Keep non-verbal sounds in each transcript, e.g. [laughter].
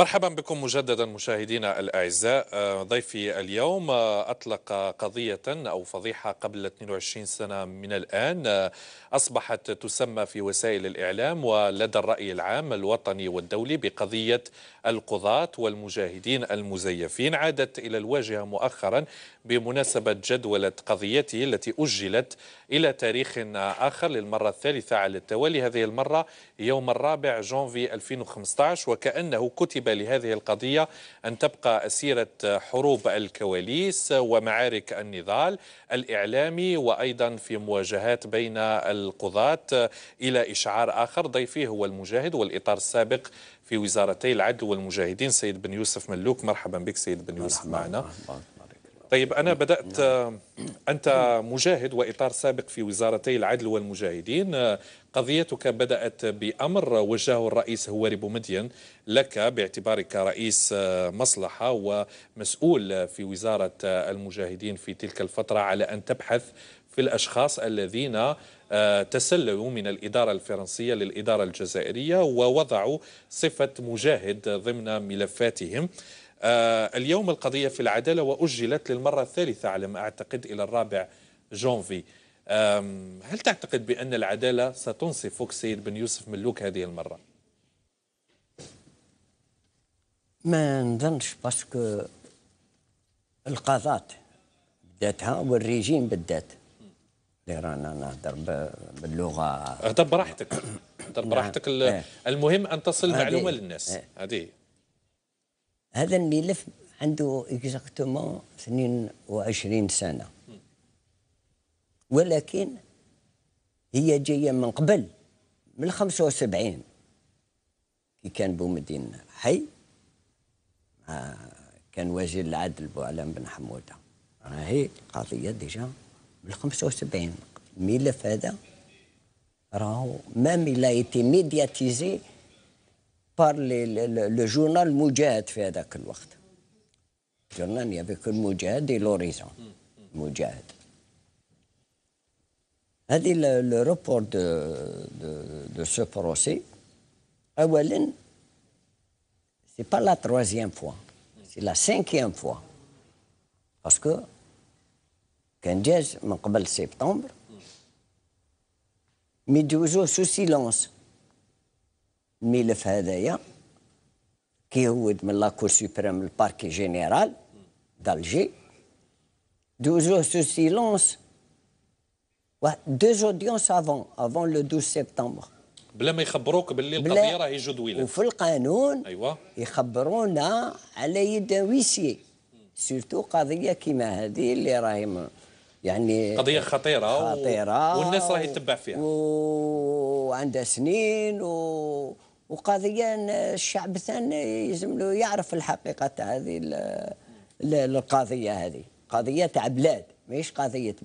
مرحبا بكم مجددا مشاهدينا الاعزاء آه، ضيفي اليوم آه، اطلق قضيه او فضيحه قبل 22 سنه من الان آه، اصبحت تسمى في وسائل الاعلام ولدى الراي العام الوطني والدولي بقضيه القضاه والمجاهدين المزيفين عادت الى الواجهه مؤخرا بمناسبة جدولة قضيته التي أجلت إلى تاريخ آخر للمرة الثالثة على التوالي هذه المرة يوم الرابع جونفي 2015 وكأنه كتب لهذه القضية أن تبقى أسيرة حروب الكواليس ومعارك النضال الإعلامي وأيضا في مواجهات بين القضاة إلى إشعار آخر ضيفي هو المجاهد والإطار السابق في وزارتي العدل والمجاهدين سيد بن يوسف ملوك مرحبا بك سيد بن يوسف معنا مرحبا. طيب أنا نعم. بدأت نعم. آه، أنت مجاهد وإطار سابق في وزارتي العدل والمجاهدين آه، قضيتك بدأت بأمر وجهه الرئيس هواري بومدين لك باعتبارك رئيس آه، مصلحة ومسؤول في وزارة المجاهدين في تلك الفترة على أن تبحث في الأشخاص الذين تسللوا من الإدارة الفرنسية للإدارة الجزائرية ووضعوا صفة مجاهد ضمن ملفاتهم آه، اليوم القضية في العدالة وأجلت للمرة الثالثة على ما أعتقد إلى الرابع جونفي هل تعتقد بأن العدالة ستنصف فوق سيد بن يوسف ملوك هذه المرة؟ ما نظنش باسكو القضاة بداتها والريجيم بالذات اللي رانا نهضر باللغه اهضر براحتك اهضر نعم. براحتك إيه. المهم ان تصل معلومه للناس إيه. هذه هذا الملف عنده اكزاكتومون 22 سنه ولكن هي جايه من قبل من 75 كي كان بومدين حي كان وزير العدل بوعلام بن حموده راهي قضيه ديجا من 75 الملف هذا راهو مام لا ايتي ميدياتيزي par le, journal Moujahid Le journal il y avait que le et l'Horizon mm, mm. le, report de, ce procès ce n'est pas la troisième fois c'est la cinquième fois parce que le septembre, من قبل mm. mais toujours sous silence الملف هذايا كيهود من لاكور سوبريم الباركي جينيرال دالجي دوزوه سو سيلونس دوز اوديونس افون افون لو 12 سبتمبر بلا ما يخبروك باللي القضيه راهي جدويله وفي القانون ايوا يخبرونا على يد ويسي سيرتو قضيه كيما هذه اللي راهي يعني قضيه خطيره خطيره و... والناس راهي تتبع فيها وعندها سنين و وقضية الشعب الثاني يلزم له يعرف الحقيقة تاع هذه القضية هذه قضية تاع بلاد ماهيش قضية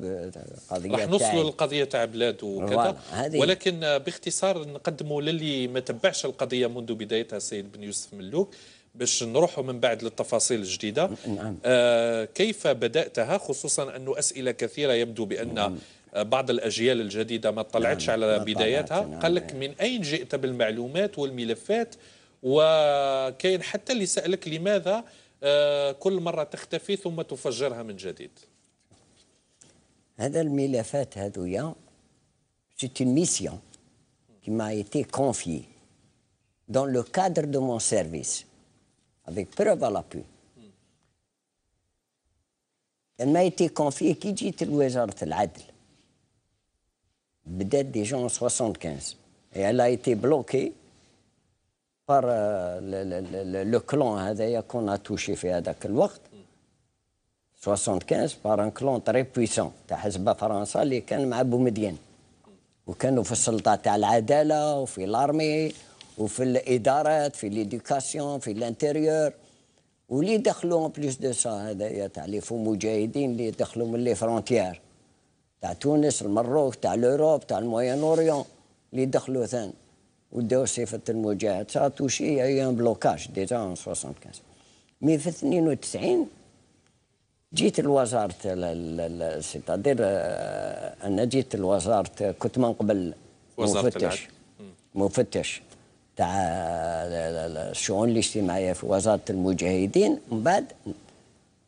قضية راح نوصلوا للقضية تاع بلاد وكذا ولكن باختصار نقدموا للي ما تبعش القضية منذ بدايتها السيد بن يوسف ملوك باش نروحوا من بعد للتفاصيل الجديدة نعم. آه كيف بدأتها خصوصا أنه أسئلة كثيرة يبدو بأن نعم. بعض الأجيال الجديدة ما طلعتش نعم، على بداياتها نعم. قال لك من أين جئت بالمعلومات والملفات وكاين حتى اللي سألك لماذا آه، كل مرة تختفي ثم تفجرها من جديد هذا الملفات هذويا c'est une ميسيون كي ما ايتي كونفي دون لو كادر دو مون سيرفيس avec preuve à l'appui. Hmm. Elle m'a été confiée qui dit de العدل بدأت déjà en 75 et elle a été bloquée par euh, le clan هذايا qu'on a touché في هذاك الوقت 75 بار ان كلون تري بويسون تاع حزب فرنسا اللي كان مع بومدين وكانوا في السلطه تاع العداله وفي لارمي وفي الادارات في ليديكاسيون في الانتيريور واللي دخلوا اون بليس دو سا هذايا تاع لي فو مجاهدين اللي دخلوا من لي فرونتيير تاع تونس المروك تاع لوروب تاع الموين اوريون اللي دخلوا ثان وداو صفة المجاهد سا توشي اي ان بلوكاج ديجا ان 75 مي في 92 جيت لوزارة سيتادير آه، انا جيت لوزارة كنت من قبل مفتش مفتش تاع آه، الشؤون الاجتماعية في وزارة المجاهدين من بعد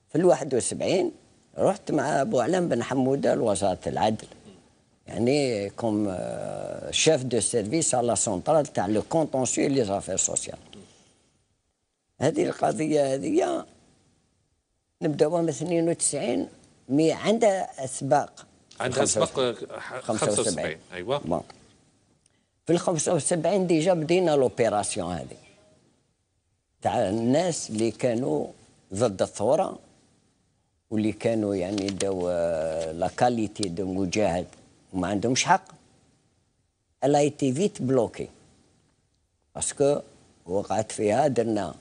في ال 71 رحت مع ابو علام بن حموده لوزاره العدل يعني كوم شيف دو سيرفيس على سونترال تاع لو كونتونسيو لي زافير سوسيال هذه القضيه هذه نبداوها من 92 مي عندها اسباق عندها اسباق 75 ايوا بون في ال 75 ديجا بدينا لوبيراسيون هذه تاع الناس اللي كانوا ضد الثوره واللي كانوا يعني داو آه، لا كاليتي دو مجاهد وما عندهمش حق الا ايتي فيت بلوكي باسكو وقعت فيها درنا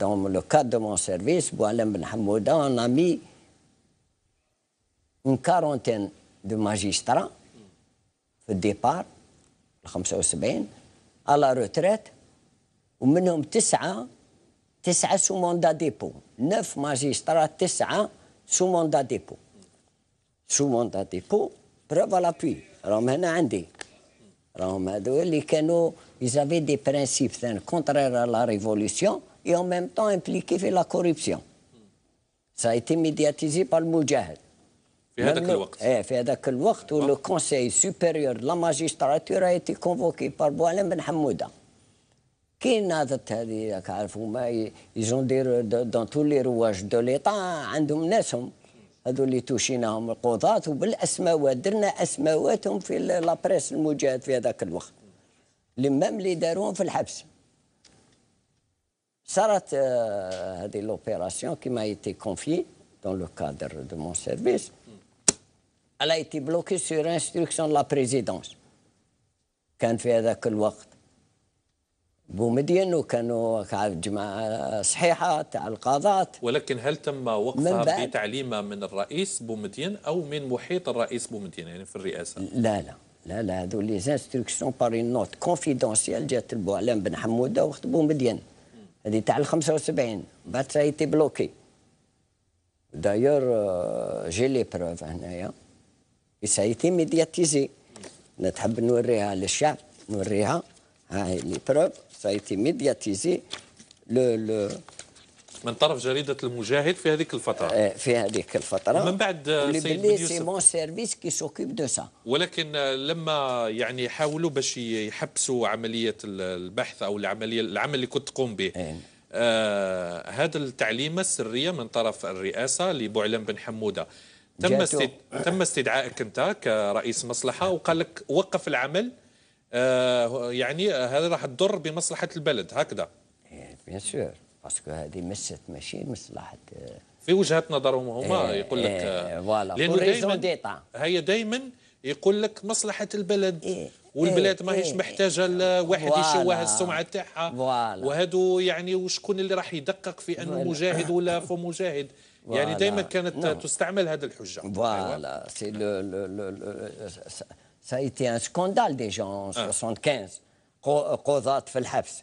دون لو كاد دو مون سيرفيس بو علام بن حموده انا امي اون كارونتين دو ماجسترا في الديبار 75 على روتريت ومنهم تسعه 9 sous mandat dépôt Neuf magistrats 9 sous mandat dépôt Sous mandat dépôt, Preuve à l'appui. Ils avaient des principes contraires à la révolution et en même temps impliqués dans la corruption. Ça a été médiatisé par le Moujahed. où le Conseil supérieur de la magistrature a été convoqué par Boualem Ben كاين ناضت هذه راك عارفوا ما يجون دير دون تو لي رواج دو ليطا عندهم ناسهم هذو اللي توشيناهم القضاة وبالاسماوات درنا اسماواتهم في لابريس المجاهد في هذاك الوقت لمام اللي داروهم في الحبس صارت آه، هذه لوبيراسيون كيما ايتي كونفي دون لو كادر دو مون سيرفيس الا ايتي بلوكي سور انستركسيون لا بريزيدونس كان في هذاك الوقت بومدين وكانوا جماعة صحيحة تاع القضاة ولكن هل تم وقفها بتعليمها من الرئيس بومدين أو من محيط الرئيس بومدين يعني في الرئاسة لا لا لا لا هذو لي زانستركسيون بار اون نوت كونفيدونسيال جات لبوعلام بن حموده وقت بومدين هذه تاع ال 75 بعد تي بلوكي دايور جي لي بروف هنايا تي ميدياتيزي نتحب نوريها للشعب نوريها هاي لي بروف ça a été médiatisé le, le من طرف جريدة المجاهد في هذيك الفترة آه، في هذيك الفترة ومن بعد سيد سي مون سيرفيس كي دو سا ولكن آه، لما يعني حاولوا باش يحبسوا عملية البحث أو العملية العمل اللي كنت تقوم به إيه. آه، هذا آه التعليمة السرية من طرف الرئاسة لبعلم بن حمودة تم تم استدعائك أنت كرئيس مصلحة وقال لك وقف العمل آه، يعني هذا راح تضر بمصلحه البلد هكذا إيه، بيان سور باسكو هذه مست ماشي مصلحه آه. في وجهه نظرهم هما إيه، يقول لك إيه، آه، فوالا لانه دائما هي دائما يقول لك مصلحه البلد والبلاد ماهيش محتاجه لواحد يشوه السمعه تاعها وهادو يعني وشكون اللي راح يدقق في انه مجاهد ولا [laughs] فو مجاهد يعني دايما كانت نعم. تستعمل هذه الحجه فوالا أيوة. سي لو Ça a été un scandale déjà en 1975. قضاة في الحبس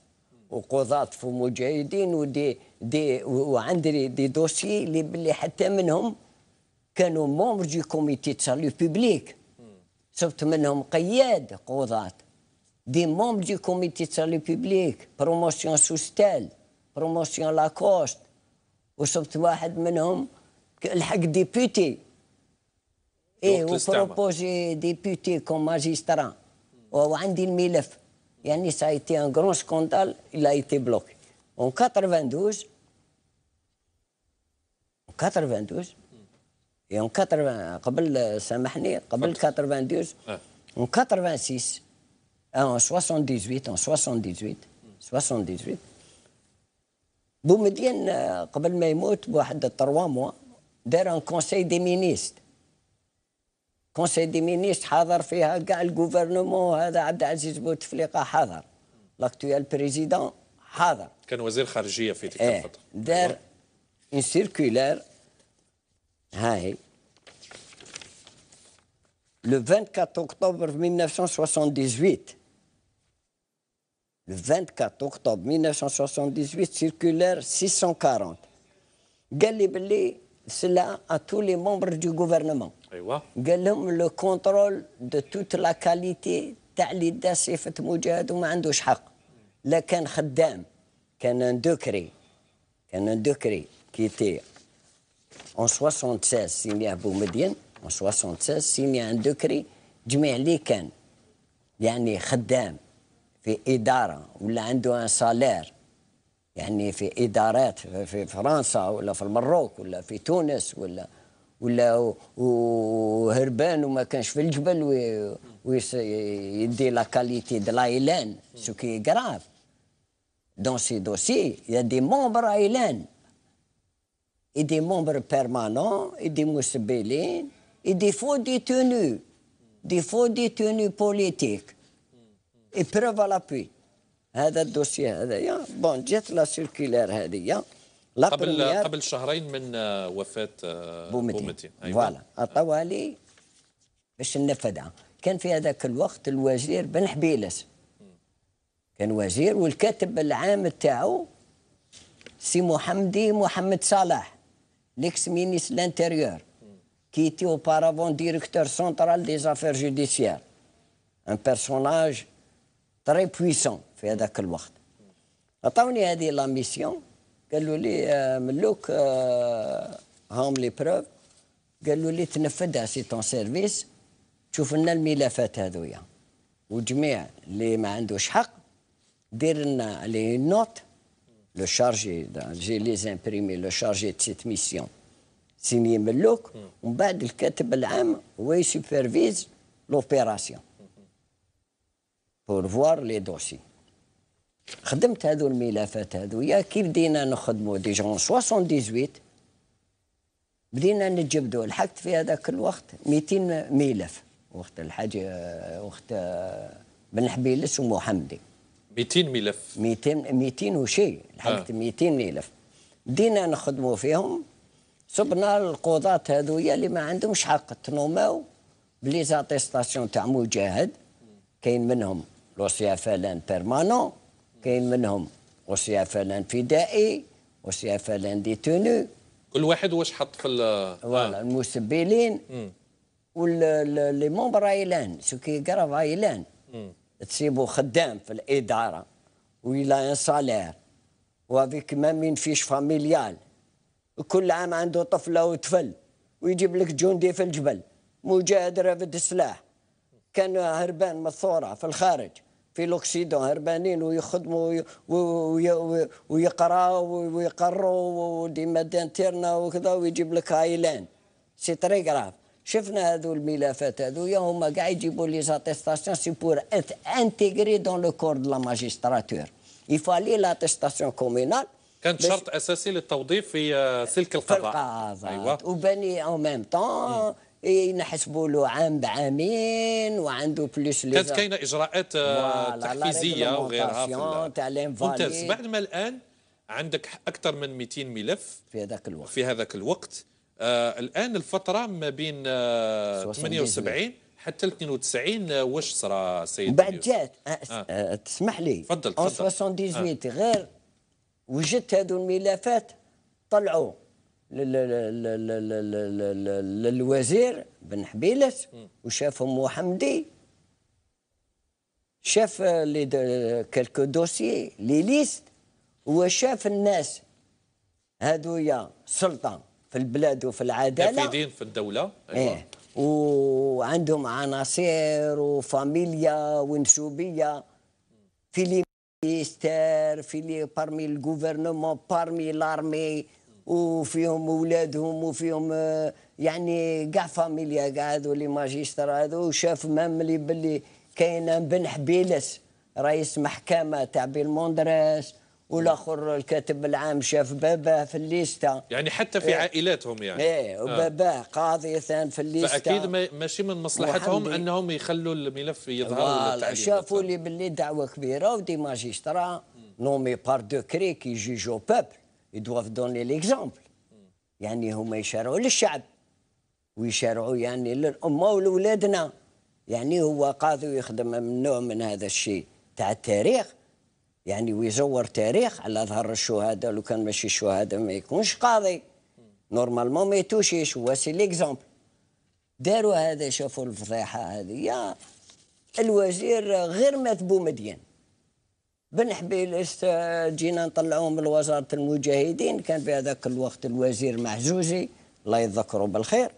وقضاة في مجاهدين ودي دي وعندي دي دوسي اللي باللي حتى منهم كانوا مومبر دي كوميتي دو سالي بوبليك صبت منهم قياد قضاة دي مومبر دي كوميتي دو سالي بوبليك بروموسيون سوستال بروموسيون لاكوست وصبت واحد منهم الحق ديبوتي Et vous des député comme magistrat au Wandine Millef, Ça a été un grand scandale, il a été bloqué. En 1992, en 1992, et en 1990, en 1986, en 1978, en 78, 78, vous me dites trois mois vers un conseil des ministres. كونسي دي مينيست حاضر فيها كاع الغوفرنمون هذا عبد العزيز بوتفليقه حاضر لاكتويال بريزيدون حاضر كان وزير خارجيه في تلك إيه، الفتره دار ان أيوة. سيركيلار هاي لو 24 اكتوبر 1978 لو 24 اكتوبر 1978, سيركيلار 640, قال لي بلي سلا ا تو لي ممبر دو غوفرنمون ايوا قال لهم لو كونترول دو توت لا كاليتي تاع اللي دا صفه مجاهد وما عندوش حق لا كان خدام كان ان دوكري كان ان دوكري كي تي اون 76 سيني ابو مدين اون 76 سيني ان دوكري جميع اللي كان يعني خدام في اداره ولا عنده ان سالير يعني في ادارات في فرنسا ولا في المروك ولا في تونس ولا ولا وهربان وما كانش في الجبل ويدي لا كاليتي دو لايلان سو كي غراف دون سي دوسي يا دي مومبر ايلان اي دي مومبر بيرمانون اي دي مسبلين اي دي فو دي تونو دي فو دي تونو بوليتيك اي بروف على هذا الدوسي هذايا بون جات لا سيركيلار هذه قبل قبل شهرين من آه، وفاه آه، بومتين, بومتي. أيوة. فوالا عطاوها آه. لي باش ننفذها كان في هذاك الوقت الوزير بن حبيلس كان وزير والكاتب العام تاعو سي محمدي محمد صلاح ليكس مينيس لانتيريور كيتي اوبارافون ديريكتور سونترال central des affaires judiciaires. Un personnage très في هذاك الوقت. عطاوني هذه لا ميسيون قالوا لي آه، ملوك هام آه، لي بروف قالوا لي تنفذها سي طون سيرفيس تشوف لنا الملفات هذويا وجميع اللي ما عندوش حق دير لنا عليه نوت لو شارجي جي لي زامبريمي لو شارجي دو سيت ميسيون سيني ملوك ومن بعد الكاتب العام هو يسوبرفيز لوبيراسيون بور فوار لي دوسي خدمت هذو الملفات هذو يا كي بدينا نخدموا دي جون 78 بدينا نجبدوا لحقت في هذاك الوقت 200 ملف وقت الحاج وقت بن حبيلس ومحمدي 200 ملف 200 200 وشي لحقت 200 آه. ملف بدينا نخدموا فيهم صبنا القضاة هذويا اللي ما عندهمش حق تنوماو بلي زاتيستاسيون تاع مجاهد كاين منهم لوسيا فالان بيرمانون كاين منهم غشي فلان فدائي غشي فلان ديتوني كل واحد واش حط في فوالا آه. المسبلين ولي مونبر ايلان سو كي يقرب ايلان تسيبو خدام في الاداره ويلا ان سالير وافيك مام من فيش فاميليال كل عام عنده طفله وطفل ويجيب لك جندي في الجبل مجاهد رافد السلاح كان هربان من الثوره في الخارج في لوكسيدون هربانين ويخدموا ويقراوا ويقروا ودي ماده وكذا ويجيب لك هايلان سي تري غراف شفنا هذو الملفات هذو يا هما كاع يجيبوا لي زاتيستاسيون سي بور ات انتيغري دون لو كور دو لا ماجيستراتور يفالي لاتيستاسيون كومينال كانت شرط اساسي للتوظيف في آه، سلك القضاء في القضاء أيوة. وبني او ميم طون نحسبوا له عام بعامين وعنده بلوس كانت كاينه اجراءات آه، تحفيزيه وغيرها ممتاز بعد ما الان عندك اكثر من 200 ملف في هذاك الوقت في هذاك الوقت آه الان الفتره ما بين آه 78 حتى 92 آه، واش صرا سيد بعد جات آه،, آه. آه. تسمح لي تفضل تفضل 78 آه. غير وجدت هذو الملفات طلعوا للوزير بن حبيلس وشافهم وحمدي شاف لي كالكو دوسي لي ليست وشاف الناس هادو يا سلطه في البلاد وفي العداله نافذين في الدوله ايوه إيه. وعندهم عناصر وفاميليا ونسوبيه في لي ميستير في لي بارمي الغوفرنمون بارمي لارمي وفيهم اولادهم وفيهم آه، يعني كاع فاميليا كاع هذو لي ماجيستر هذو وشاف لي باللي كاين بن حبيلس رئيس محكمه تاع موندراس والاخر الكاتب العام شاف باباه في الليستا يعني حتى في إيه عائلاتهم يعني ايه آه. وباباه قاضي ثان في الليستا فاكيد ماشي من مصلحتهم انهم يخلوا الملف يظهر شافوا لي باللي دعوه كبيره ودي ماجسترا نومي بار دو كري كي جيجو بابل يدوف دون لي ليكزومبل يعني هما يشارعوا للشعب ويشارعوا يعني للأمة ولولادنا يعني هو قاضي ويخدم من نوع من هذا الشيء تاع التاريخ يعني ويزور تاريخ على ظهر الشهداء لو كان ماشي الشهداء ما يكونش قاضي نورمالمون ما يتوشيش هو سي ليكزومبل داروا هذا شافوا الفضيحه هذه الوزير غير مثبو مدين بن حبيل جينا نطلعوه من وزاره المجاهدين كان في هذاك الوقت الوزير محزوزي الله يذكره بالخير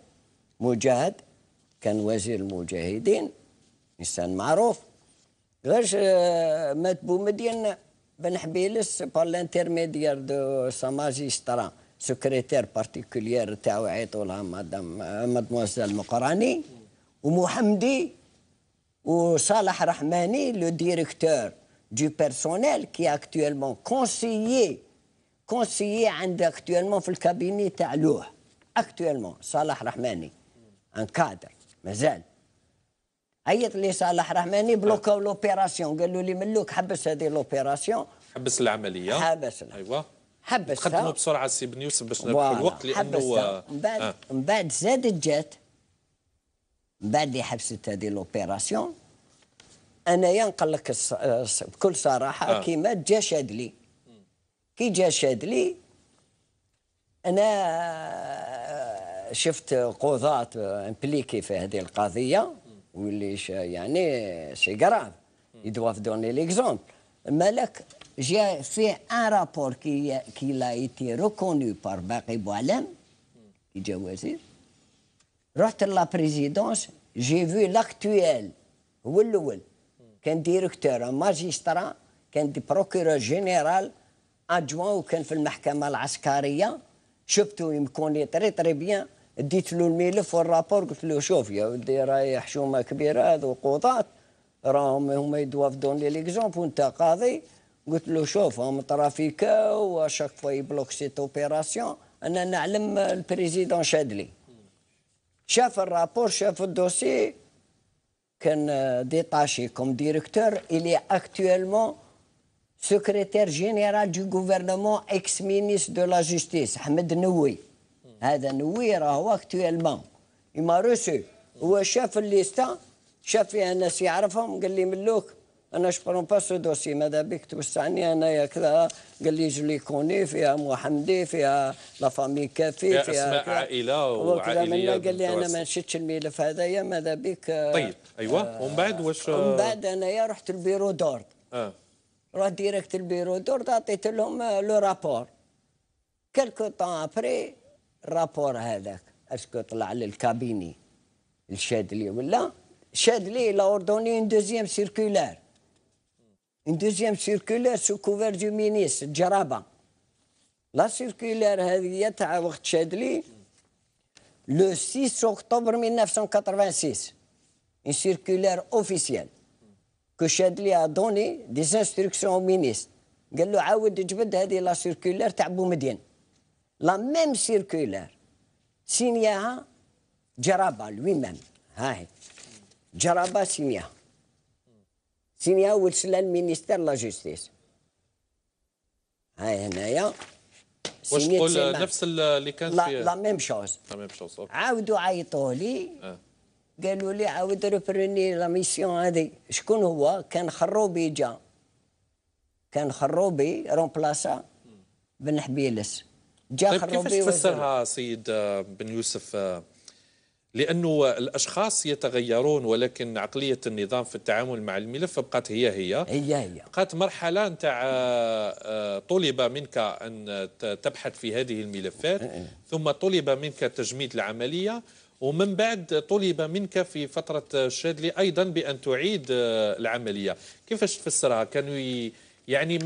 مجاهد كان وزير المجاهدين انسان معروف غاش مات بومدين بن حبيلس بار لانترميديار دو سا ماجيسترا سكرتير بارتيكولير تاعو عيطولها مدام آه، مدموزيل مقراني ومحمدي وصالح رحماني لو ديريكتور du personnel qui est actuellement conseiller conseiller عند actuellement في الكابيني تاع لوح actuellement صالح رحماني ان كادر مازال عيط لي صالح رحماني بلوكاو لوبيراسيون قالوا لي ملوك حبس هذه لوبيراسيون حبس العمليه حبس ايوا حبس قدموا بسرعه سي بن يوسف باش نربحوا الوقت لانه من بعد من بعد زادت جات من بعد اللي حبست هذه لوبيراسيون انايا نقول لك بكل صراحه آه. كيما جا شاد لي كي جا شاد لي انا شفت قضاة امبليكي في هذه القضيه واللي يعني سي كراف يدواف دوني ليكزومبل مالك في ان رابور كي كي لا ايتي ريكونو بار باقي Baqi كي جا وزير رحت لا بريزيدونس جي في لاكتويل هو الاول كان ديريكتور ماجسترا كان دي بروكيرور جينيرال ادجوان وكان في المحكمه العسكريه شفتو يمكوني تري تري بيان ديت له الملف والرابور قلت له شوف يا ودي راهي حشومه كبيره هذو قضاة راهم هما دون دوني ليكزومبل وانت قاضي قلت له شوف هم ترافيكا وشاك فوا يبلوك سيت اوبيراسيون انا نعلم البريزيدون شادلي شاف الرابور شاف الدوسي qu'un euh, détaché comme directeur, il est actuellement secrétaire général du gouvernement, ex-ministre de la Justice, Ahmed Noui. m'a reçu il m'a reçu روسو chef de l'État, chef de ناس يعرفهم il est dit. انا جو برون با سو دوسي ماذا بك توسعني انايا كذا قال لي جو لي كوني فيها محمدي فيها لا فامي كافي فيها اسماء عائله وعائليه منا قال لي انا ما نشدش الملف هذايا ماذا بك طيب ايوه آه ومن بعد واش ومن بعد انايا رحت البيرو دورد اه رحت ديريكت البيرو دورد عطيت لهم لو رابور كالكو طون ابري الرابور هذاك اسكو طلع للكابيني الشادلي ولا شادلي لا اوردوني اون دوزيام سيركولار une deuxième circulaire sous couvert du ministre Djaraba. La circulaire le 6 octobre 1986, une circulaire officielle que Chedli a donné des instructions au ministre. قال له عاود جبد هذه لا circulaire تاع بومدين La même circulaire, signée سينيا سلا المينيستير لا جوستيس هاي هنايا واش تقول نفس اللي كان لا لا ميم شوز لا ميم شوز عاودوا عيطوا لي آه. قالوا لي عاود ريبروني لا ميسيون هذه شكون هو كان خروبي جا كان خروبي رومبلاسا بن حبيلس جا طيب، خروبي كيفاش تفسرها سيد بن يوسف لانه الاشخاص يتغيرون ولكن عقليه النظام في التعامل مع الملف بقات هي هي هي هي بقات مرحله نتاع آه، آه، طلب منك ان تبحث في هذه الملفات إيه، إيه. ثم طلب منك تجميد العمليه ومن بعد طلب منك في فترة الشادلي أيضا بأن تعيد آه، العملية كيفاش تفسرها كانوا يعني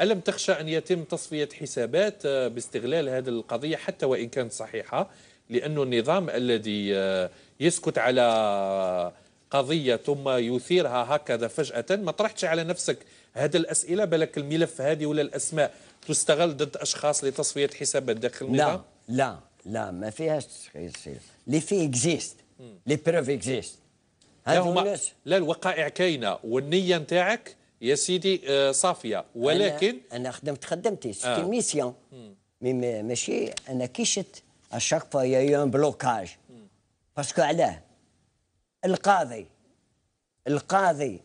ألم تخشى أن يتم تصفية حسابات باستغلال هذه القضية حتى وإن كانت صحيحة لأن النظام الذي آه، يسكت على قضية ثم يثيرها هكذا فجأة ما طرحتش على نفسك هذا الأسئلة بلك الملف هذه ولا الأسماء تستغل ضد أشخاص لتصفية حسابات داخل النظام لا لا لا ما فيهاش لي في اكزيست لي بروف اكزيست لا, لا الوقائع كاينه والنيه نتاعك يا سيدي آه، صافيه ولكن انا, أنا خدمت خدمتي سيتي آه. ميسيون مي ماشي انا كي شت À chaque fois, il y a eu un blocage. Parce que, علاه القاضي القاضي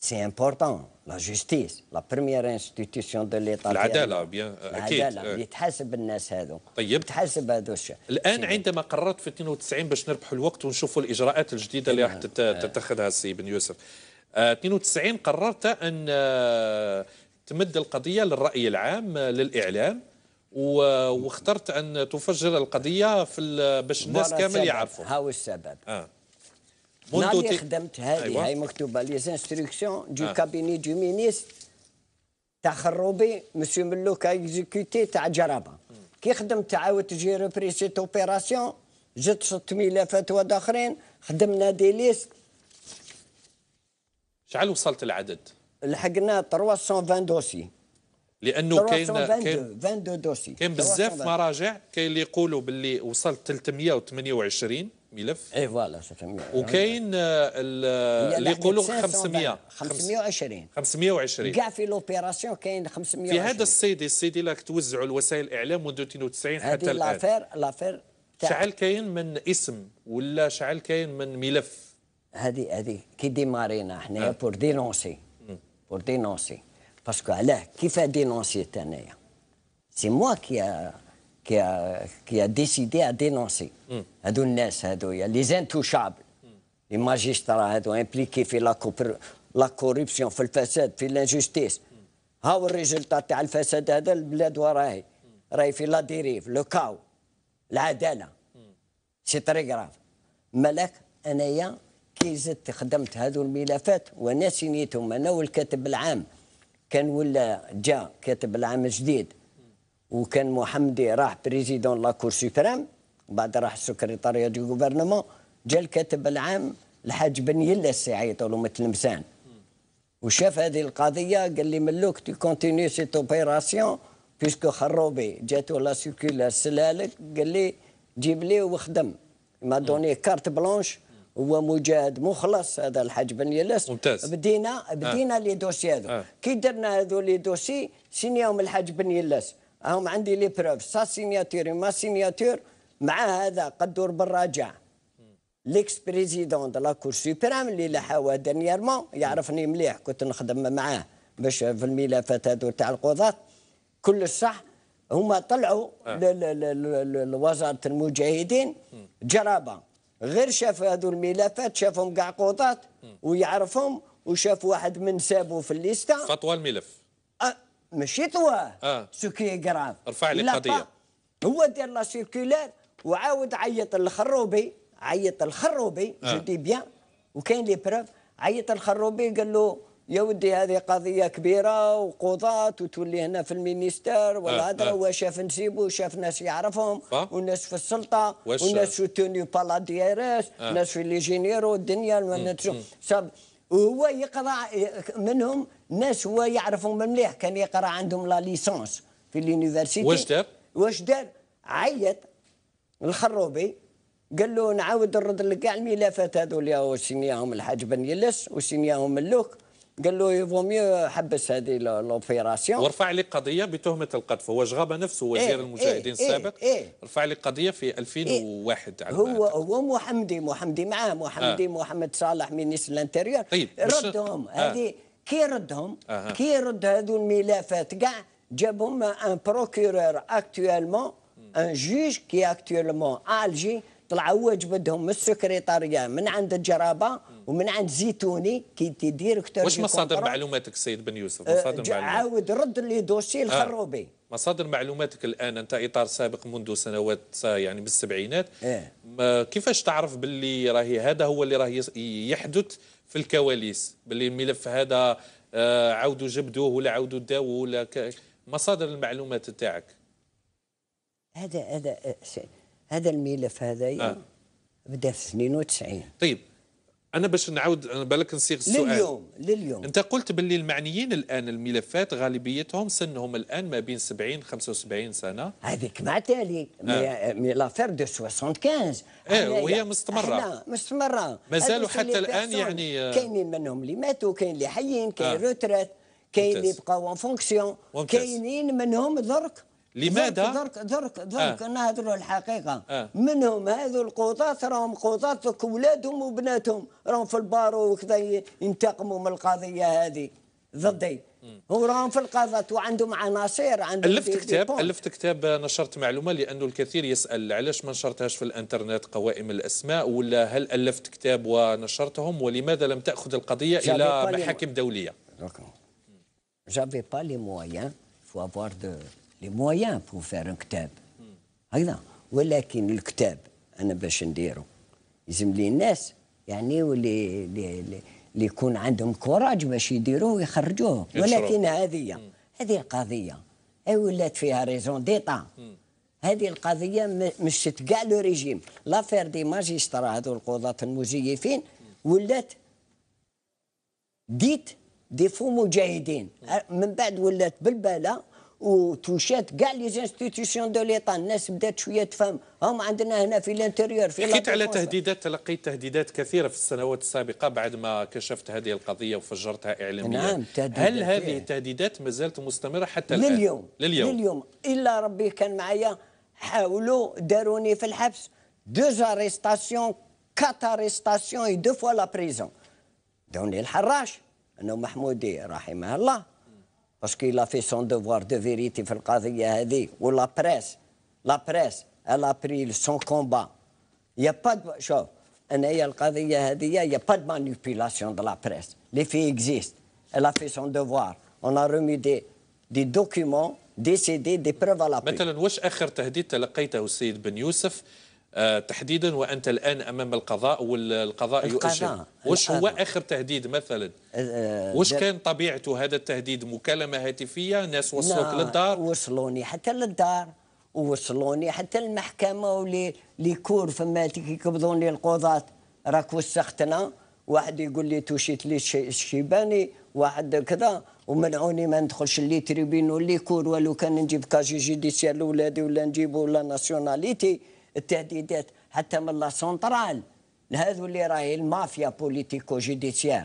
سي امبورطون لا جوستيس لا بريمير انستيتيسيون دو ليتا العداله بيان اكيد العداله يتحاسب الناس هذو طيب يتحاسب هذو الشيء الان سيدي. عندما قررت في 92 باش نربحوا الوقت ونشوفوا الاجراءات الجديده اللي راح نعم. آه. تتخذها السي بن يوسف آه 92 قررت ان آه تمد القضيه للراي العام آه، للاعلام واخترت ان تفجر القضيه في باش الناس كامل يعرفوا هاو السبب آه. منذ تي... خدمت هذه أيوة. هاي مكتوبه لي انستركسيون دو آه. كابيني دو مينيست تاع خروبي مسيو ملوك اكزيكوتي تاع جرابه كي خدمت عاودت جي ريبريسيت اوبيراسيون جات 600 فتوى اخرين خدمنا دي ليست شحال وصلت العدد؟ لحقنا 320 دوسي لانه كاين كاين كاين بزاف مراجع كاين اللي يقولوا باللي وصلت 328 ملف اي فوالا وكاين اللي يقولوا 500 520 520 كاع في لوبيراسيون كاين 520 في هذا السيدي السيدي اللي توزعوا الوسائل الاعلام منذ 92 حتى الان لافير لافير شحال كاين من اسم ولا شحال كاين من ملف هذه هذه كي ديمارينا حنايا أه. بور دينونسي بور دينونسي باسكو علاه كيف دينونسي انايا سي موا كي كي كي ديسيدي ا دينونسي هادو الناس يا لي زانتوشابل لي ماجيسترا هادو امبليكي في لا كوبر لا كوربسيون في الفساد في لانجوستيس هاو الريزلتا تاع الفساد هذا البلاد وراهي راهي في لا ديريف لو كاو العداله سي تري غراف مالك انايا كي زدت خدمت هذو الملفات وانا سينيتهم انا والكاتب العام كان ولا جا كاتب العام الجديد وكان محمدي راح بريزيدون لاكور سوبرام بعد راح السكرتارية دي غوفرنمون جا الكاتب العام الحاج بن يلس يعيطوا له التلمسان وشاف هذه القضية قال لي ملوك تي كونتينيو سيت اوبيراسيون بيسكو خروبي جاتو لا سيركيلا سلالك قال لي جيب لي وخدم ما دوني كارت بلونش ومجاهد مخلص هذا الحاج بن يلس ممتاز بدينا آه. بدينا آه. لي دوسي هذو آه. كي درنا هذو لي دوسي سينياهم الحاج بن يلس هم عندي لي بروف سا سينياتور ما سينياتور مع هذا قدور بالراجع ليكس بريزيدون دو لاكور سوبرام اللي لحاوا دانييرمون يعرفني مليح كنت نخدم معاه باش في الملفات هذو تاع القضاة كل صح هما طلعوا آه. لوزاره المجاهدين جرابه غير شاف هذو الملفات شافهم كاع قوطات ويعرفهم وشاف واحد من سابو في الليستا فطوى الملف أه ماشي طواه آه. سوكي غراف رفع لي قضيه هو دار لا سيركولير وعاود عيط الخروبي عيط الخروبي آه. دي بيان وكاين لي بروف عيط الخروبي قال له يا ودي هذه قضيه كبيره وقضاة وتولي هنا في المينيستير والهضره آه آه. وشاف نسيبو شاف ناس يعرفهم آه. وناس في السلطه وناس في توني بالا دي ار اس آه. ناس في لي جينيرو الدنيا وناس وهو يقرا منهم ناس هو يعرفهم مليح كان يقرا عندهم لا ليسونس في اليونيفرسيتي واش دار؟ واش دار؟ عيط الخروبي قال له نعاود نرد لك كاع الملفات هذول يا سينياهم الحاج بن يلس وسينياهم اللوك قال له يفو ميو حبس هذه لوبيراسيون ورفع لي قضيه بتهمه القذف هو شغاب نفسه وزير إيه،, إيه المجاهدين إيه السابق إيه رفع لي قضيه في 2001 إيه هو أعتقد. هو محمدي محمدي معاه محمدي آه محمد صالح مينيس الانتيريور طيب ردهم آه هذه كي ردهم آه كي رد هذو الملفات كاع جابهم ان بروكيور اكتويلمون ان جوج كي اكتويلمون الجي طلع هو جبدهم من السكرتاريه من عند الجرابه ومن عند زيتوني كي تي ديريكتور واش مصادر معلوماتك السيد بن يوسف أه، مصادر معلومات عاود رد لي دوسي الخروبي آه. مصادر معلوماتك الان انت اطار سابق منذ سنوات يعني بالسبعينات آه. كيفاش تعرف باللي راهي هذا هو اللي راه يحدث في الكواليس باللي الملف هذا آه عاودوا جبدوه ولا عاودوا داوه ولا ك... مصادر المعلومات تاعك هذا هذا أه، هذا الملف هذا آه. بدا في 92 طيب انا باش نعاود بالك نصيغ السؤال لليوم لليوم انت قلت باللي المعنيين الان الملفات غالبيتهم سنهم الان ما بين 70 75 سنه هذيك مع تالي آه. مي لافير دو 75 ايه وهي مستمره مستمره مازالوا حتى الان يعني آه. كاينين منهم اللي ماتوا كاين اللي حيين كاين آه. روتريت كاين اللي بقاو اون فونكسيون كاينين منهم درك لماذا درك درك درك آه. نهضروا الحقيقه آه. منهم هذو القضاة راهم قضاة ولادهم وبناتهم راهم في البارو وكذا ينتقموا من القضيه هذه ضدي وراهم في القضاء وعندهم عناصر عندهم الفت كتاب الفت كتاب نشرت معلومه لانه الكثير يسال علاش ما نشرتهاش في الانترنت قوائم الاسماء ولا هل الفت كتاب ونشرتهم ولماذا لم تاخذ القضيه الى محاكم دوليه جافي با لي موايان فو افوار دو لي مويان بو فير كتاب هكذا ولكن الكتاب انا باش نديرو يلزم لي الناس يعني واللي اللي يكون عندهم كوراج باش يديروه ويخرجوه ولكن هذه هذه القضيه اي ولات فيها ريزون ديطا هذه القضيه مشت كاع لو ريجيم لافير دي ماجيسترا هذو القضاة المزيفين ولات ديت دي فو مجاهدين من بعد ولات بالباله وتمشات كاع لي زانستيتيسيون دو ليطا الناس بدات شويه تفهم هم عندنا هنا في الانتيريور في حكيت على تهديدات تلقيت تهديدات كثيره في السنوات السابقه بعد ما كشفت هذه القضيه وفجرتها اعلاميا نعم تهديدات هل هذه التهديدات ما زالت مستمره حتى الان لليوم لليوم لليوم الا ربي كان معايا حاولوا داروني في الحبس دوز اريستاسيون كات اريستاسيون دو فوا لا بريزون دوني الحراش انه محمودي رحمه الله parce qu'il a fait son devoir de vérité في هذه ou la presse la presse elle a pris son combat il y a pas de il y a pas de manipulation de la presse les faits existent elle a fait son devoir on a remis des documents des CD des preuves à la presse. آه، تحديدا وانت الان امام القضاء والقضاء يؤشر وش هو اخر تهديد مثلا آه، آه، وش كان طبيعته هذا التهديد مكالمه هاتفيه ناس وصلوك للدار وصلوني حتى للدار ووصلوني حتى المحكمه ولي ليكور فما يقبضون لي القضاه راك وسختنا واحد يقول لي توشيت لي الشيباني واحد كذا ومنعوني ما ندخلش لي تريبينو لي كور ولو كان نجيب كاجي جيديسيال لولادي ولا نجيبو لا ناسيوناليتي التهديدات حتى من لا سونترال لهذو اللي راهي المافيا بوليتيكو جوديسيير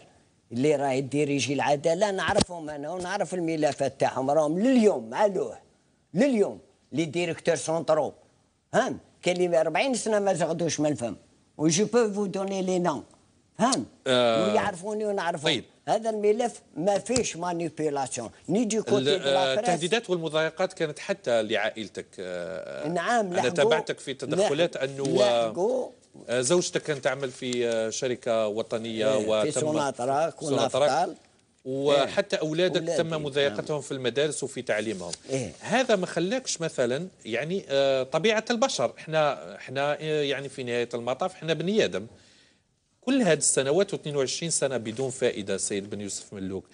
اللي راهي ديريجي العداله نعرفهم انا ونعرف الملفات تاعهم راهم لليوم معلوه لليوم لي ديريكتور سونترو فهم كاين اللي 40 سنه ما زغدوش من الفم وجو بو فو دوني لي نون فهم آه. ويعرفوني ونعرفهم طيب. هذا الملف ما فيش مانيبيلاسيون نيجي كوتي آه، التهديدات والمضايقات كانت حتى لعائلتك آه، آه، نعم انا تابعتك في تدخلات انه زوجتك كانت تعمل في شركه وطنيه إيه، وتم في سوناتراك ونفتال وحتى إيه، اولادك أولادي. تم نعم. مضايقتهم في المدارس وفي تعليمهم إيه؟ هذا ما خلاكش مثلا يعني طبيعه البشر احنا احنا يعني في نهايه المطاف احنا بني ادم كل هذه السنوات و22 سنة بدون فائدة سيد بن يوسف ملوك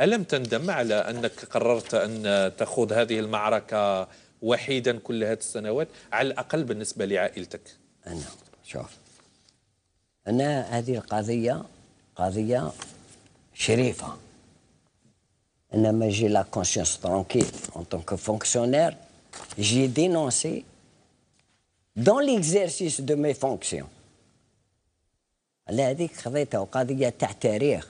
ألم تندم على أنك قررت أن تخوض هذه المعركة وحيدا كل هذه السنوات على الأقل بالنسبة لعائلتك أنا شوف أنا هذه القضية قضية شريفة أنا ما جي لا كونسيونس ترونكيل أن طونك فونكسيونير جي دينونسي دون ليكزيرسيس دو مي فونكسيون لا هذيك خذيتها وقضية تاع تاريخ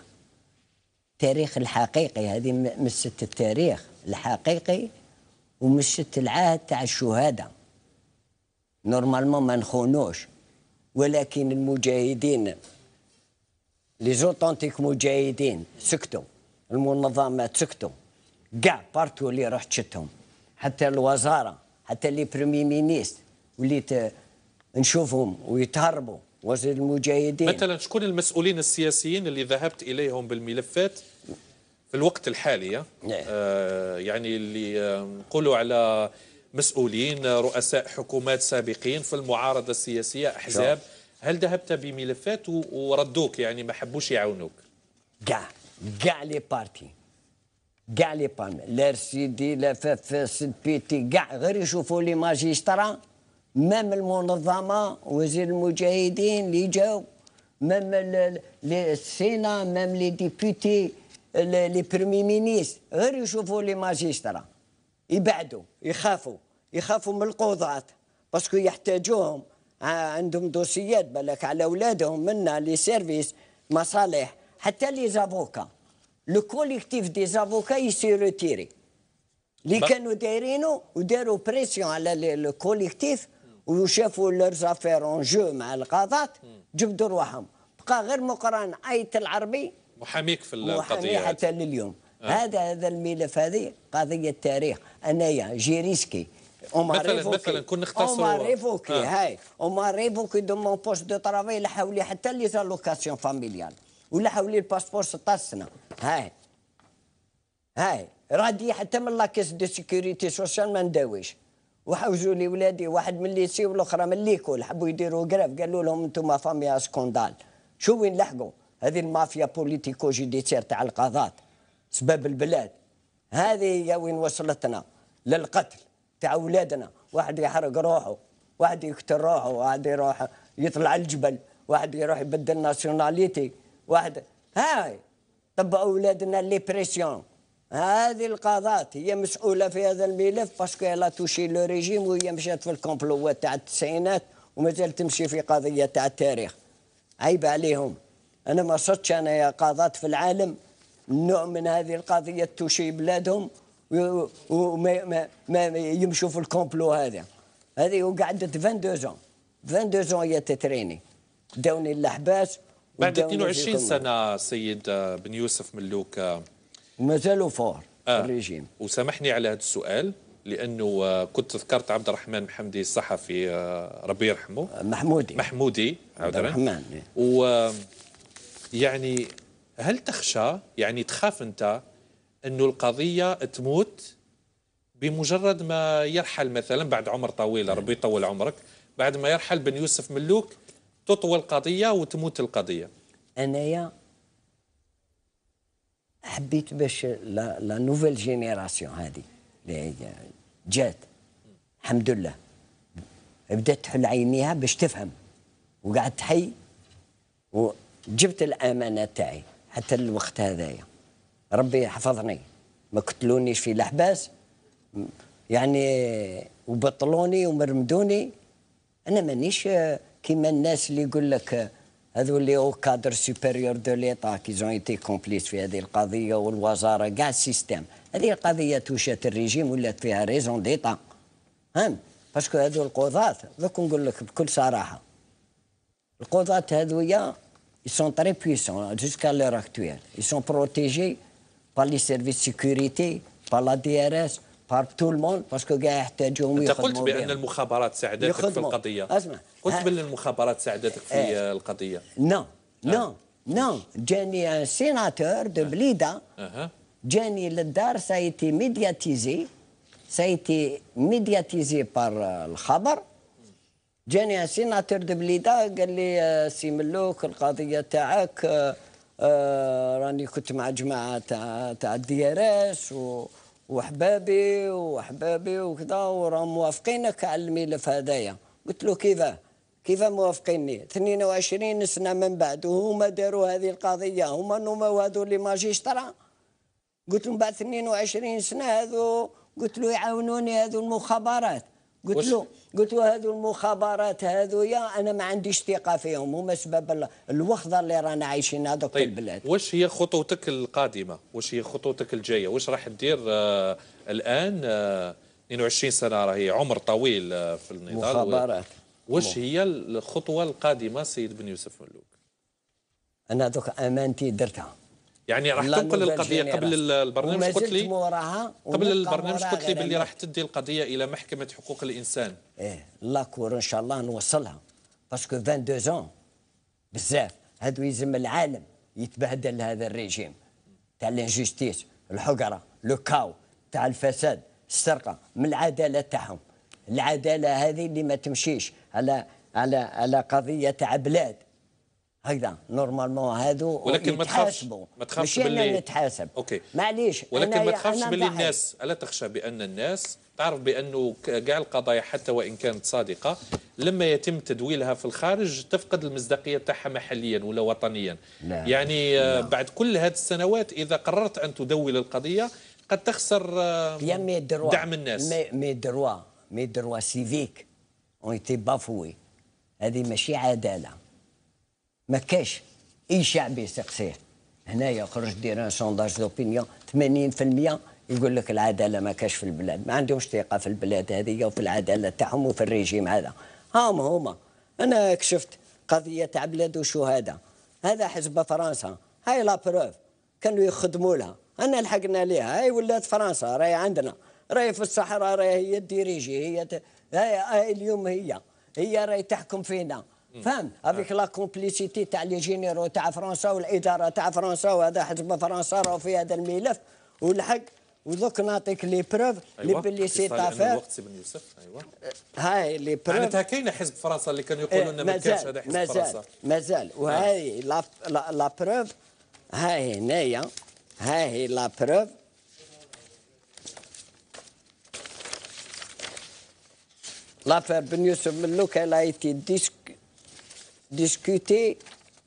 التاريخ الحقيقي هذه مست التاريخ الحقيقي ومشت العهد تاع الشهداء نورمالمون ما نخونوش ولكن المجاهدين لي زوتونتيك مجاهدين سكتوا المنظمات سكتوا كاع بارتو اللي رحت شتهم حتى الوزاره حتى لي بريمي مينيست وليت نشوفهم ويتهربوا وزير المجاهدين مثلا شكون المسؤولين السياسيين اللي ذهبت اليهم بالملفات في الوقت الحالي آه، نعم. آه يعني اللي آه، نقولوا على مسؤولين آه، رؤساء حكومات سابقين في المعارضه السياسيه احزاب شو. هل ذهبت بملفات وردوك يعني ما حبوش يعاونوك كاع كاع لي بارتي كاع لي بان لا سيدي لا فاف سد بيتي كاع غير يشوفوا لي ماجيسترا مام المنظمه وزير المجاهدين اللي جاو مام السينا مام لي ديبوتي لي بريمي مينيست غير يشوفوا لي ماجسترا يبعدوا يخافوا يخافوا من القضاة باسكو يحتاجوهم عندهم دوسيات بالك على اولادهم منا لي سيرفيس مصالح حتى لي زافوكا لو كوليكتيف دي زافوكا يسيرو تيري اللي كانوا دايرينو وداروا بريسيون على لو كوليكتيف وشافوا لورزافير اون جو مع القضاة جبدوا رواحهم بقى غير مقران اية العربي محاميك في القضية حتى لليوم آه. هذا هذا الملف هذه قضية تاريخ انايا جيريسكي مثلا مثلا كون نختصروا آه. هاي ريفوكي دو مون بوست دو ترافاي حتى لي زالوكاسيون فاميليال ولا حولي الباسبور 16 سنة هاي هاي رادي حتى من لاكيس دو سيكوريتي سوسيال ما نداويش وحوجوا لي ولادي واحد من ليسي والاخرى من ليكول حبوا يديروا قرف قالوا لهم انتم فاميا سكوندال شو وين لحقوا هذه المافيا بوليتيكو جيديتير تاع القضاة سباب البلاد هذه يا وين وصلتنا للقتل تاع اولادنا واحد يحرق روحه واحد يقتل روحه واحد يروح يطلع الجبل واحد يروح يبدل ناسيوناليتي واحد هاي طب اولادنا لي بريسيون هذه القضاءات هي مسؤوله في هذا الملف باسكو لا توشي لو ريجيم وهي مشات في الكومبلوات تاع التسعينات ومازال تمشي في قضيه تاع التاريخ عيب عليهم انا ما صرتش انا يا قضاة في العالم نوع من هذه القضيه توشي بلادهم وما ما ما يمشوا في الكومبلو هذا هذه وقعدت 22 زون 22 زون هي تتريني داوني الاحباس بعد 22 سنه سيد بن يوسف ملوك مازالوا زالوا فار آه. الريجيم وسامحني على هذا السؤال لانه آه، كنت ذكرت عبد الرحمن محمدي الصحفي آه، ربي يرحمه آه، محمودي محمودي عبد الرحمن و يعني هل تخشى يعني تخاف انت انه القضيه تموت بمجرد ما يرحل مثلا بعد عمر طويل ربي يطول عمرك بعد ما يرحل بن يوسف ملوك تطوى القضيه وتموت القضيه انايا حبيت باش لا, نوفيل جينيراسيون هذه اللي جات الحمد لله بدات تحل عينيها باش تفهم وقعدت حي وجبت الامانه تاعي حتى الوقت هذايا ربي حفظني ما قتلونيش في الاحباس يعني وبطلوني ومرمدوني انا مانيش كيما الناس اللي يقول لك les hauts cadres supérieurs de l'État qui ont été complices, c'est-à-dire le judiciaire ou le gouvernement, c'est système. C'est-à-dire le régime ou les téléviseurs ont des raison Hein? Parce que dire les leçons de sont très puissants hein, jusqu'à l'heure actuelle. Ils sont protégés par les services de sécurité, par la DRS. بار تو المون باسكو كاع يحتاجهم انت قلت بان بيهم. المخابرات ساعدتك في القضيه اسمع قلت بان المخابرات ساعدتك في إيه. آه. القضيه نو نو نو جاني سيناتور دو بليده آه. جاني للدار سايتي ميدياتيزي سايتي ميدياتيزي بار الخبر جاني سيناتور دو بليده قال لي سي euh, ملوك القضيه تاعك آه راني كنت مع جماعه تاع تاع الدي ار اس و وحبابي وحبابي وكذا وراه موافقينك على الملف هذايا قلت له كيفاه كيف موافقيني 22 سنه من بعد وهما داروا هذه القضيه هما نوما وهذو لي ماجيسترا قلت لهم بعد 22 سنه هذو قلت له يعاونوني هذو المخابرات قلت له قلت له هذو المخابرات يا انا ما عنديش ثقه فيهم هما سبب الوخضه اللي رانا عايشينها دوك طيب البلاد واش هي خطوتك القادمه واش هي خطوتك الجايه واش راح تدير آه الان آه 22 سنه راهي عمر طويل آه في النضال مخابرات واش هي الخطوه القادمه سيد بن يوسف ملوك انا دوك امانتي درتها يعني راح تنقل القضيه قبل البرنامج قلت لي قبل البرنامج قلت لي باللي راح يعني. تدي القضيه الى محكمه حقوق الانسان ايه لا كور ان شاء الله نوصلها باسكو 22 ans بزاف هادو يلزم العالم يتبهدل هذا الريجيم تاع الانجستيس الحقره لو كاو تاع الفساد السرقه من العداله تاعهم العداله هذه اللي ما تمشيش على على على قضيه تاع بلاد هكذا نورمالمون هادو ولكن ما تخافش ما تخافش مش باللي نتحاسب اوكي معليش ولكن ما تخافش باللي الناس الا تخشى بان الناس تعرف بانه كاع القضايا حتى وان كانت صادقه لما يتم تدويلها في الخارج تفقد المصداقيه تاعها محليا ولا وطنيا لا. يعني آه، لا. بعد كل هذه السنوات اذا قررت ان تدول القضيه قد تخسر آه، دعم الناس مي دروا مي دروا سيفيك اون تي بافوي هذه ماشي عداله ما كاش اي شعب يسقسيه هنايا خرج دير ان سونداج دوبينيون 80% يقول لك العداله ما كاش في البلاد ما عندهمش ثقه في البلاد هذه وفي العداله تاعهم وفي الريجيم هذا ها هما انا كشفت قضيه تاع بلاد وشهداء هذا حزب فرنسا هاي لا بروف كانوا يخدموا لها انا لحقنا ليها هاي ولات فرنسا راهي عندنا راهي في الصحراء راهي هي الديريجي هي, ت... هي اليوم هي هي راهي تحكم فينا فهم افيك نعم. لا كومبليسيتي تاع لي جينيرو تاع فرنسا والاداره تاع فرنسا وهذا حزب فرنسا راهو في هذا الملف والحق ودوك نعطيك لي بروف أيوة. لي بلي سي تافير الوقت سي بن يوسف ايوا أه، هاي لي بروف معناتها كاينه حزب فرنسا اللي كانوا يقولوا لنا ما كانش هذا حزب مازال فرنسا مازال نعم. وهاي لا لا بروف هاي هنايا هاي لا بروف لافير بن يوسف ملوك elle a ديسك ديسكوتي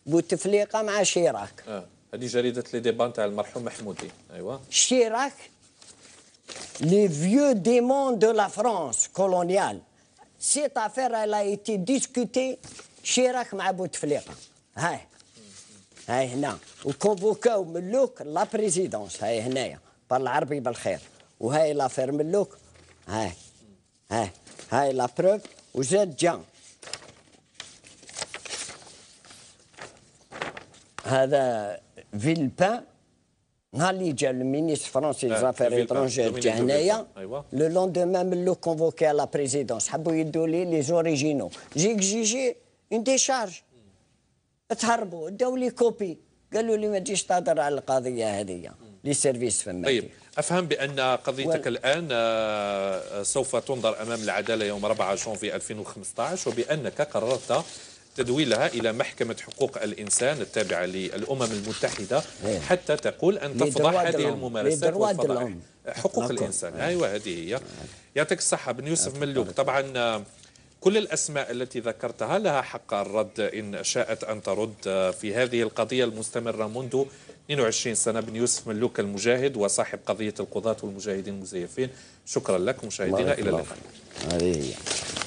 بوتفليقه مع شيراك اه هذه جريده لي ديبان تاع المرحوم محمودي ايوا شيراك لي فيو ديمون دو لا فرونس كولونيال سيت افير الا ايتي ديسكوتي شيراك مع بوتفليقه هاي هاي هنا وكونفوكاو ملوك لا بريزيدونس هاي هنايا بالعربي بالخير وهاي لافير ملوك هاي هاي هاي لا بروف وزاد جان هذا فيلبان نهار اللي جا المينيستر فرونسي زافير اترونجير جا هنايا لو لوندومان من لو كونفوكي لا بريزيدونس حبوا يدوا لي لي زوريجينو جيك جي اون ديشارج تهربوا داو لي كوبي قالوا لي ما تجيش تهضر على القضيه هذه لي سيرفيس فما طيب افهم بان قضيتك وال... الان آه، سوف تنظر امام العداله يوم 4 جونفي 2015 وبانك قررت تدويلها إلى محكمة حقوق الإنسان التابعة للأمم المتحدة حتى تقول أن تفضح هذه الممارسات وفضح حقوق الإنسان أيوة هذه هي نعم. يعطيك الصحة بن يوسف نعم. ملوك طبعا كل الأسماء التي ذكرتها لها حق الرد إن شاءت أن ترد في هذه القضية المستمرة منذ 22 سنة بن يوسف ملوك المجاهد وصاحب قضية القضاة والمجاهدين المزيفين شكرا لك مشاهدينا إلى اللقاء هذه هي